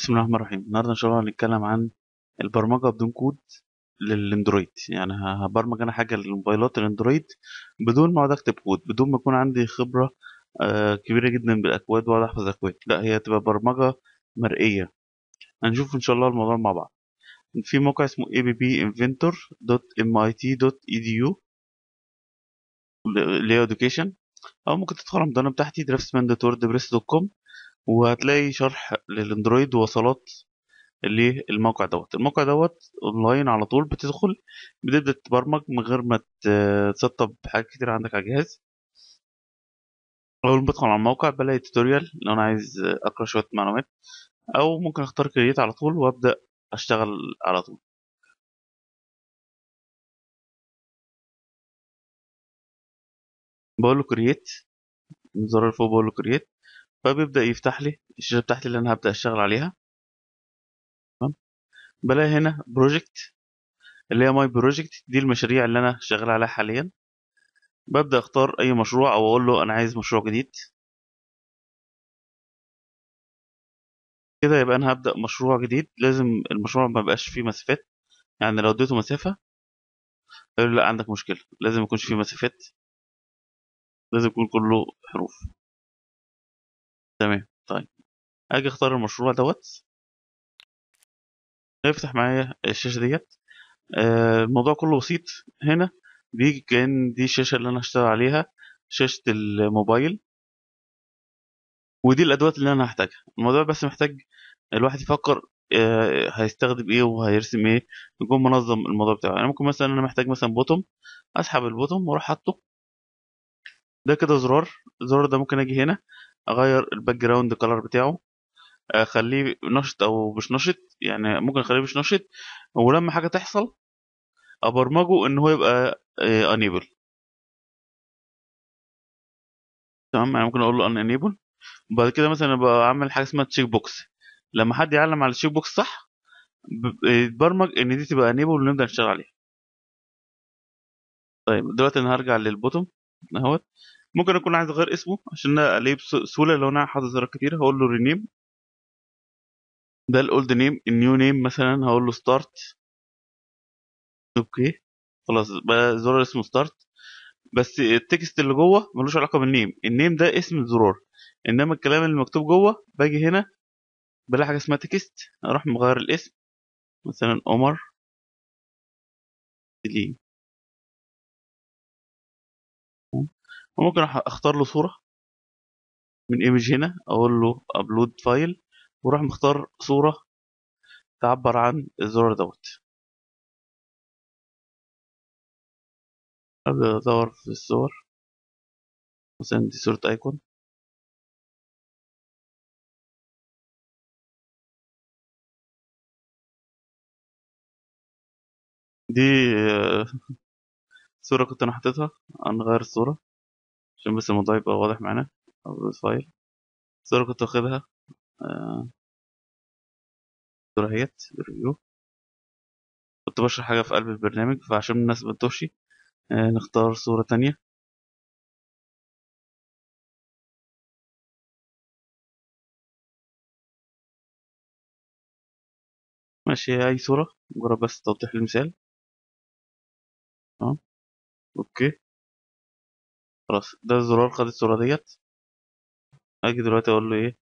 بسم الله الرحمن الرحيم النهارده ان شاء الله هنتكلم عن البرمجه بدون كود للاندرويد يعني هبرمج انا حاجه للموبايلات الاندرويد بدون ما اقعد اكتب كود بدون ما يكون عندي خبره آه، كبيره جدا بالاكواد واقعد احفظ اكواد لا هي تبقى برمجه مرئيه هنشوف ان شاء الله الموضوع مع بعض في موقع اسمه abbinventor.mit.edu اللي هي education او ممكن تدخل على المدونه بتاعتي draftsman.wordpress.com وهتلاقي شرح للاندرويد وصلات للموقع دوت الموقع دوت اونلاين على طول بتدخل بتبدا تبرمج من غير ما تسطب حاجات كتير عندك على الجهاز اول ما بدخل على الموقع بلاقي توتوريال لو انا عايز اقرا شويه معلومات او ممكن اختار كرييت على طول وابدا اشتغل على طول بقول له كرييت زرار فوق بقول له كرييت فبيبدا يفتح لي الشاشه بتاعتي اللي انا هبدا اشتغل عليها تمام بلاقي هنا بروجكت اللي هي ماي بروجكت دي المشاريع اللي انا شغال عليها حاليا ببدا اختار اي مشروع او اقول له انا عايز مشروع جديد كده يبقى انا هبدا مشروع جديد لازم المشروع ما بقاش فيه مسافات يعني لو اديته مسافه لا عندك مشكله لازم يكونش فيه مسافات لازم يكون كله حروف تمام طيب اجي اختار المشروع دوت افتح معايا الشاشه ديت آه الموضوع كله بسيط هنا بيجي كان دي الشاشه اللي انا هشتغل عليها شاشه الموبايل ودي الادوات اللي انا هحتاجها الموضوع بس محتاج الواحد يفكر آه هيستخدم ايه وهيرسم ايه يكون منظم الموضوع بتاعه انا يعني ممكن مثلا انا محتاج مثلا بوتوم اسحب البوتوم واروح حاطه ده كده زرار الزرار ده ممكن اجي هنا اغير الباك جراوند كلر بتاعه اخليه آه، نشط او مش نشط يعني ممكن اخليه مش نشط ولما حاجه تحصل ابرمجه ان هو يبقى انيبل آه، تمام يعني ممكن اقول له ان انيبل وبعد كده مثلا ابقى اعمل حاجه اسمها تشيك بوكس لما حد يعلم على التشيك بوكس صح يتبرمج ان دي تبقى انيبل ونبدا نشتغل عليها طيب دلوقتي انا هرجع للبوتوم اهوت ممكن اكون عايز اغير اسمه عشان الاقيه بسهوله لو انا حاطط زرار كتير هقول له رينيم ده الاولد نيم النيو نيم مثلا هقول له ستارت اوكي خلاص بقى زرار اسمه ستارت بس التكست اللي جوه ملوش علاقه بالنيم النيم ده اسم الزرار انما الكلام اللي مكتوب جوه باجي هنا بلاقي حاجه اسمها تكست اروح مغير الاسم مثلا عمر سليم وممكن اختار له صوره من ايمج هنا اقول له ابلود فايل واروح مختار صوره تعبر عن الزرار دوت ابدا ادور في الصور مثلا دي صوره آه، ايكون دي صورة كنت أنا حاططها هنغير الصورة عشان بس الموضوع يبقى واضح معانا فايل الصورة كنت واخدها الصورة آه، اهيت كنت بشرح حاجة في قلب البرنامج فعشان الناس متوهش آه، نختار صورة تانية ماشي أي صورة مجرد بس توضيح المثال تمام أوكي خلاص ده الزرار خد الصورة ديت اجي دلوقتي اقول له ايه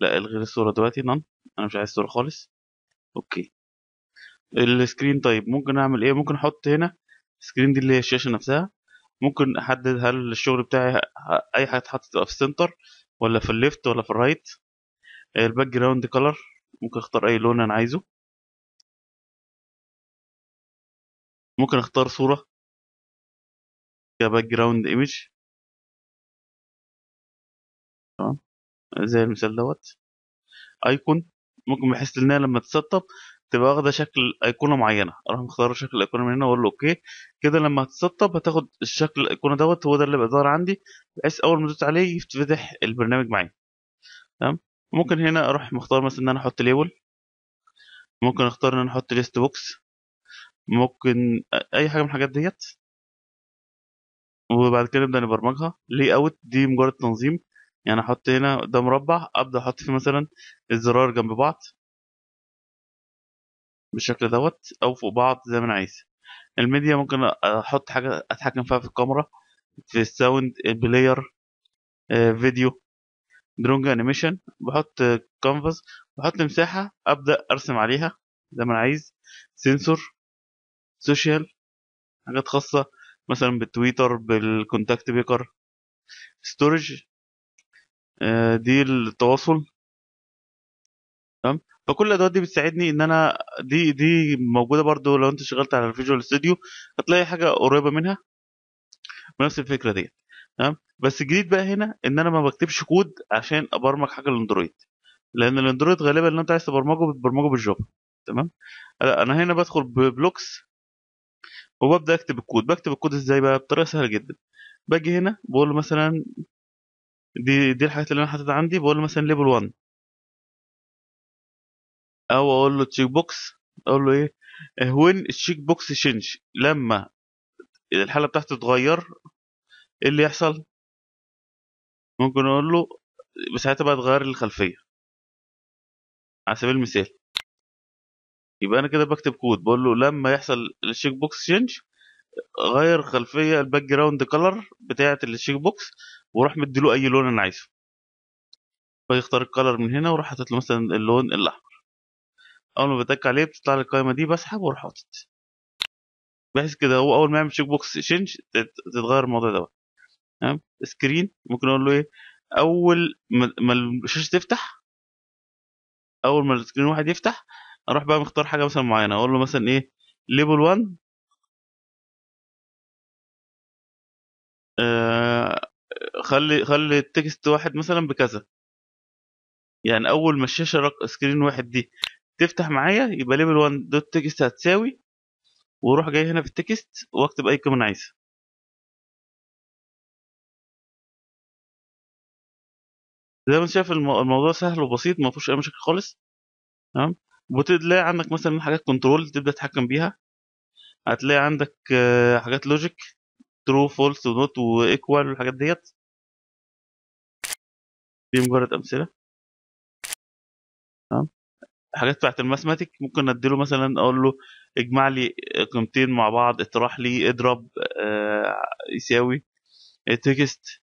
لا الغي الصورة دلوقتي نن نعم. انا مش عايز صورة خالص اوكي السكرين طيب ممكن اعمل ايه ممكن احط هنا السكرين دي اللي هي الشاشة نفسها ممكن احدد هل الشغل بتاعي اي حاجة اتحطت في السنتر ولا في الليفت ولا في الرايت الباك جراوند كلر ممكن اختار اي لون انا عايزه ممكن اختار صورة كباك جراوند ايمج تمام آه، زي المثال دوت ايكون ممكن بحيث انها لما تتسطب تبقى واخده شكل ايقونه معينه اروح مختار شكل الايقونه من هنا واقول له اوكي كده لما هتتسطب هتاخد الشكل الايقونه دوت هو ده اللي بيظهر عندي بحيث اول ما تدوس عليه يفتح البرنامج معايا تمام ممكن هنا اروح مختار مثلا ان انا احط ليبل ممكن اختار ان انا احط ليست بوكس ممكن اي حاجه من الحاجات ديت وبعد كده نبدا نبرمجها لي اوت دي مجرد تنظيم يعني احط هنا ده مربع ابدا احط فيه مثلا الزرار جنب بعض بالشكل دوت او فوق بعض زي ما انا عايز الميديا ممكن احط حاجه اتحكم فيها في الكاميرا في الساوند البلاير فيديو درونج انيميشن بحط كانفاس بحط مساحه ابدا ارسم عليها زي ما انا عايز سنسور سوشيال حاجات خاصه مثلا بالتويتر بالكونتاكت بيكر ستورج آه، دي التواصل تمام فكل الادوات دي بتساعدني ان انا دي دي موجوده برضو لو انت شغلت على الفيجوال ستوديو هتلاقي حاجه قريبه منها بنفس الفكره ديت تمام بس الجديد بقى هنا ان انا ما بكتبش كود عشان ابرمج حاجه للاندرويد لان الاندرويد غالبا اللي انت عايز تبرمجه بتبرمجه بالجافا تمام انا هنا بدخل ببلوكس وببدا اكتب الكود بكتب الكود ازاي بقى بطريقه سهله جدا باجي هنا بقول له مثلا دي دي الحاجات اللي انا حاططها عندي بقول له مثلا ليفل 1 او اقول له تشيك بوكس اقول له ايه وين التشيك بوكس تشينج لما الحاله بتاعته تتغير ايه اللي يحصل ممكن اقول له ساعتها بقى تغير الخلفيه على سبيل المثال يبقى انا كده بكتب كود بقول له لما يحصل التشيك بوكس تشينج غير خلفيه الباك جراوند كلر بتاعه التشيك بوكس واروح مديله اي لون انا عايزه فيختار الكلر من هنا واروح حاطط له مثلا اللون الاحمر اول ما بتك عليه بتطلع لي القائمه دي بسحب واروح حاطط بحيث كده هو اول ما يعمل تشيك بوكس تشينج تتغير الموضوع دوت تمام سكرين ممكن اقول له ايه اول ما الشاشه تفتح اول ما السكرين واحد يفتح اروح بقى مختار حاجه مثلا معينه اقول له مثلا ايه ليبل 1 خلي خلي التكست واحد مثلا بكذا يعني اول ما الشاشه رق... سكرين واحد دي تفتح معايا يبقى ليفل 1 دوت تكست هتساوي واروح جاي هنا في التكست واكتب اي كلمه عايزها زي ما شايف الموضوع سهل وبسيط ما فيهوش اي مشاكل خالص تمام وتلاقي عندك مثلا حاجات كنترول تبدا تتحكم بيها هتلاقي عندك آه، حاجات لوجيك ترو فولس ونوت وايكوال والحاجات ديت دي مجرد امثله تمام الحاجات بتاعت الماثماتيك ممكن اديله مثلا اقول له اجمع لي قيمتين مع بعض اطرح لي اضرب آه يساوي تكست آه،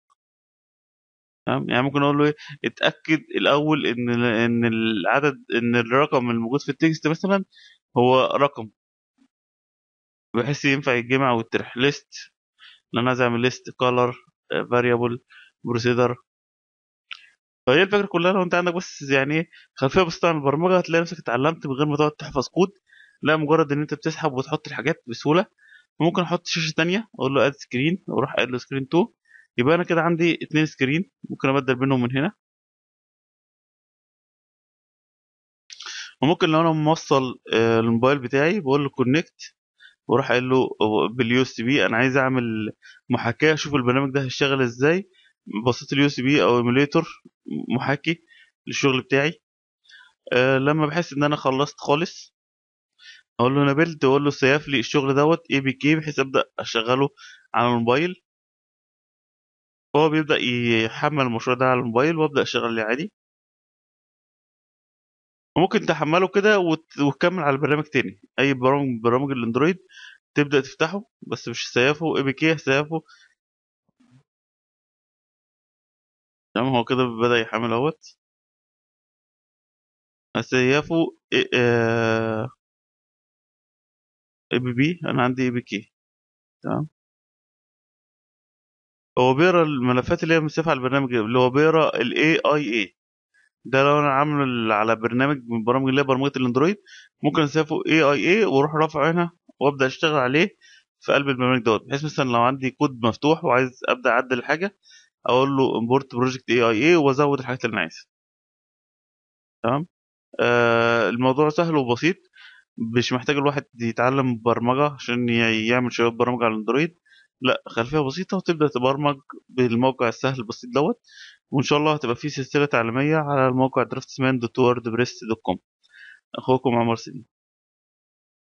تمام يعني ممكن اقول له ايه اتاكد الاول ان ان العدد ان الرقم الموجود في التكست مثلا هو رقم بحيث ينفع يتجمع ويترح ليست انا عايز اعمل ليست كولر فاريبل بروسيدر فهي الفكره كلها لو انت عندك بس يعني ايه خلفيه بسيطه عن البرمجه هتلاقي نفسك اتعلمت من غير ما تقعد تحفظ كود لا مجرد ان انت بتسحب وتحط الحاجات بسهوله ممكن احط شاشه ثانيه اقول له اد سكرين واروح اد له سكرين 2 يبقى انا كده عندي اتنين سكرين ممكن ابدل بينهم من هنا وممكن لو انا موصل آه، الموبايل بتاعي بقول له كونكت واروح قايل له باليو اس بي انا عايز اعمل محاكاه اشوف البرنامج ده هيشتغل ازاي بسيط اليو اس بي او ايميليتور محاكي للشغل بتاعي أه لما بحس ان انا خلصت خالص اقول له انا بلد واقول له سياف لي الشغل دوت اي بي كي بحيث ابدا اشغله على الموبايل هو بيبدا يحمل المشروع ده على الموبايل وابدا اشغل لي عادي ممكن تحمله كده وتكمل على البرنامج تاني اي برامج برامج الاندرويد تبدا تفتحه بس مش سيافه اي بي كي سيافه تمام هو كده بدأ يحمل اهوت استهدافه اي بي بي انا عندي اي بي كي تمام هو بيرا الملفات اللي هي مستفعة على البرنامج إيه؟ اللي هو بيرا الاي اي اي ده لو انا عامل على برنامج من برامج اللي هي برمجه الاندرويد ممكن اسافه اي اي اي واروح رافعه هنا وابدا اشتغل عليه في قلب البرنامج دوت بحيث مثلا لو عندي كود مفتوح وعايز ابدا اعدل حاجه اقول له امبورت بروجكت اي اي اي وازود الحاجات اللي انا عايزها تمام آه الموضوع سهل وبسيط مش محتاج الواحد يتعلم برمجة عشان يعمل شوية برمجة على الاندرويد لا خلفية بسيطة وتبدأ تبرمج بالموقع السهل البسيط دوت وإن شاء الله هتبقى فيه سلسلة تعليمية على الموقع draftsman.wordpress.com أخوكم عمر سليم